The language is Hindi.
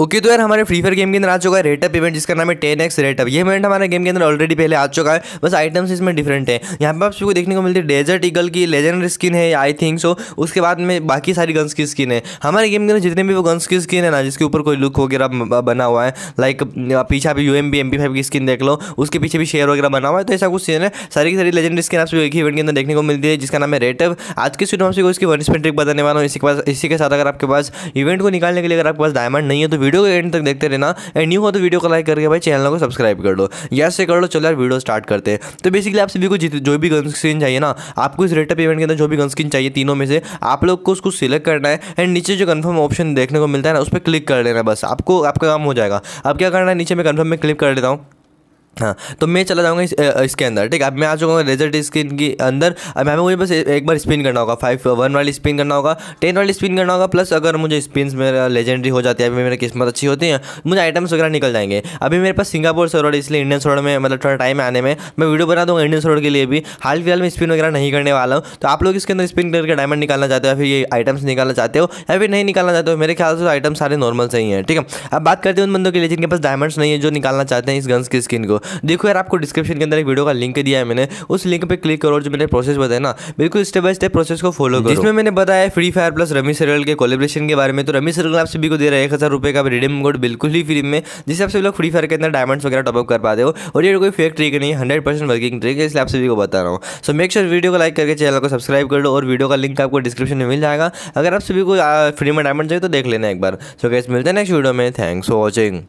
ओके तो यार हमारे फ्री फायर गेम के अंदर आ चुका है रेटअप इवेंट जिसका नाम है टेन एक्स रेटअप ये इवेंट हमारे गेम के अंदर ऑलरेडी पहले आ चुका है बस आइटम्स इसमें डिफरेंट है यहाँ पे आप सबको देखने को मिलती है डेजर्ट ईगल की लेजेंडरी स्किन है आई थिंक सो उसके बाद में बाकी सारी गन्स की स्किन है हमारे गेम के अंदर जितने भी वो गन्स की स्किन है ना जिसके ऊपर कोई लुक वगैरह बना हुआ है लाइक पीछे आप U M B M P five की स्किन देख लो उसके पीछे भी शेयर वगैरह बना हुआ है तो ऐसा कुछ सीन है सारी की सारी लेजेंडरी स्किन आप सबको एक ही इवेंट के अंदर देखने को मिलती है जिसका नाम है रेटअप आज के सीट में इसकी वन स्पेंट्रिक बताने वाला हूँ इसी के पास इसी के साथ अगर आपके पास इवेंट को निकालने के लिए अगर आपके पास डायमंड नहीं है तो वीडियो को एंड तक देखते रहना एंड न्यू हो तो वीडियो को लाइक करके भाई चैनल को सब्सक्राइब कर लो यस से कर लो चलो यार वीडियो स्टार्ट करते हैं तो बेसिकली आप सभी को जो भी गन स्क्रीन चाहिए ना आपको इस रेटअप इवेंट के अंदर जो भी गन स्क्रीन चाहिए तीनों में से आप लोग को उसको सिलेक्ट करना है एंड नीचे जो कन्फर्म ऑप्शन देखने को मिलता है ना उस पर क्लिक कर लेना है बस आपको आपका काम हो जाएगा अब क्या करना है नीचे मैं कन्फर्म में क्लिक कर लेता हूँ हाँ तो मैं चला जाऊँगा इस, इसके अंदर ठीक है अब मैं आ चुका हूँ लेजर स्क्रीन के अंदर अब हमें मुझे बस एक बार स्पिन करना होगा फाइव वन वाली स्पिन करना होगा टेन वाली स्पिन करना होगा प्लस अगर मुझे स्पिन मेरा लेजेंडरी हो जाती है अभी मेरी किस्मत अच्छी होती है मुझे आइटम्स वगैरह निकल जाएंगे अभी मेरे पास सिंगापुर सर्वर इसलिए इंडियन सरोड में मतलब थोड़ा टाइम आने में मैं वीडियो बना दूँगा इंडियन सरोड के लिए भी हाल फिलहाल में स्पिन वगैरह नहीं करने वाला हूँ तो आप लोग इसके अंदर स्पिन करके डायमंड निकालना चाहते हो या फिर ये आइटम्स निकालना चाहते हो या फिर नहीं निकालना चाहते हो मेरे ख्याल से आइटम तो सारे नॉर्मल सही हैं ठीक है अब बात करते हैं उन बंदों के लिए जिनके पास डायमंड्स नहीं है जो निकालना चाहते हैं इस गन्स की स्किन को देखो यार आपको डिस्क्रिप्शन के अंदर एक वीडियो का लिंक दिया है मैंने उस लिंक पर क्लिक करो जो मैंने प्रोसेस बताया ना बिल्कुल स्टेप बाय स्टेप प्रोसेस को फॉलो करो जिसमें मैंने बताया फ्री फायर प्लस रमी सरल के कोलेब्रेशन के बारे में तो रमी सरल आप सभी को दे रहा है एक हज़ार रुपये का रिडीम कोड बिल्कुल ही फ्री में जिससे आप सभी लोग फ्री फायर के अंदर डायमंड्स वगैरह टॉपअप कर पाते हो और ये कोई फेक ट्रिक नहीं हंड्रेड परसेंट वर्किंग ट्रिक है इसलिए आप सभी को बता रहा हूँ सो मेक श्योर वीडियो को लाइक करके चैनल को सब्सक्राइब कर लो और वीडियो का लिंक आपको डिस्क्रिप्शन में मिल जाएगा अगर आप सभी को फ्री में डायमंड चाहिए तो देख लेना एक बार सो so, गैस मिलते हैं नेक्स्ट वीडियो में थैंक्स फॉर वॉचिंग